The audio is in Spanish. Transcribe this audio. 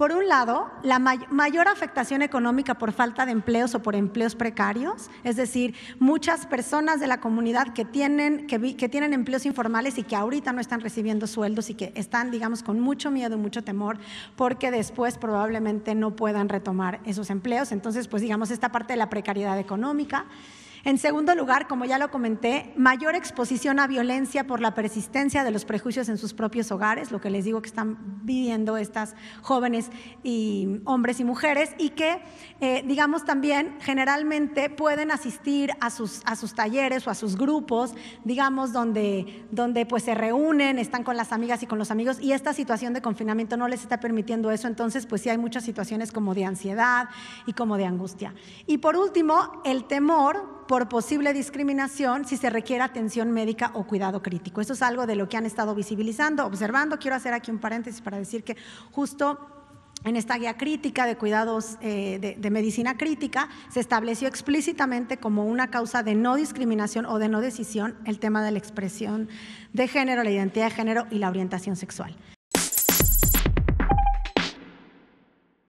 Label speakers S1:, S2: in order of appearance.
S1: Por un lado, la mayor afectación económica por falta de empleos o por empleos precarios, es decir, muchas personas de la comunidad que tienen, que tienen empleos informales y que ahorita no están recibiendo sueldos y que están, digamos, con mucho miedo y mucho temor porque después probablemente no puedan retomar esos empleos. Entonces, pues digamos, esta parte de la precariedad económica. En segundo lugar, como ya lo comenté, mayor exposición a violencia por la persistencia de los prejuicios en sus propios hogares, lo que les digo que están viviendo estas jóvenes y hombres y mujeres, y que, eh, digamos, también generalmente pueden asistir a sus, a sus talleres o a sus grupos, digamos, donde, donde pues se reúnen, están con las amigas y con los amigos, y esta situación de confinamiento no les está permitiendo eso, entonces pues sí hay muchas situaciones como de ansiedad y como de angustia. Y por último, el temor por posible discriminación si se requiere atención médica o cuidado crítico. Eso es algo de lo que han estado visibilizando, observando. Quiero hacer aquí un paréntesis para decir que justo en esta guía crítica de cuidados eh, de, medicina crítica se estableció explícitamente como una causa de no discriminación o de no decisión el tema de la expresión de género, la identidad de género y la orientación sexual.